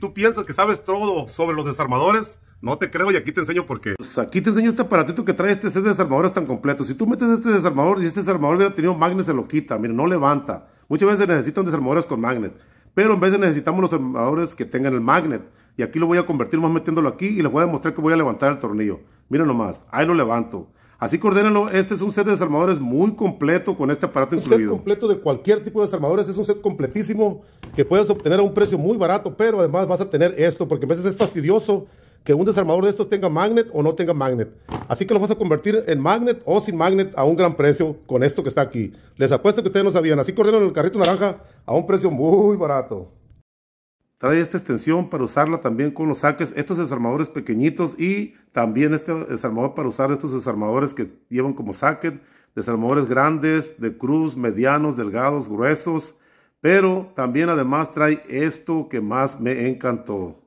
tú piensas que sabes todo sobre los desarmadores, no te creo y aquí te enseño por qué. Pues aquí te enseño este aparatito que trae este set de desarmadores tan completo. Si tú metes este desarmador y este desarmador hubiera tenido magnet, se lo quita. Mira, no levanta. Muchas veces necesitan desarmadores con magnet. Pero en veces necesitamos los desarmadores que tengan el magnet. Y aquí lo voy a convertir más metiéndolo aquí y les voy a demostrar que voy a levantar el tornillo. Mira nomás, ahí lo levanto. Así que este es un set de desarmadores muy completo con este aparato un incluido. Un set completo de cualquier tipo de desarmadores, es un set completísimo que puedes obtener a un precio muy barato, pero además vas a tener esto, porque a veces es fastidioso que un desarmador de estos tenga magnet o no tenga magnet. Así que lo vas a convertir en magnet o sin magnet a un gran precio con esto que está aquí. Les apuesto que ustedes no sabían, así que en el carrito naranja a un precio muy barato. Trae esta extensión para usarla también con los saques, estos desarmadores pequeñitos y también este desarmador para usar estos desarmadores que llevan como saque, desarmadores grandes, de cruz, medianos, delgados, gruesos, pero también además trae esto que más me encantó.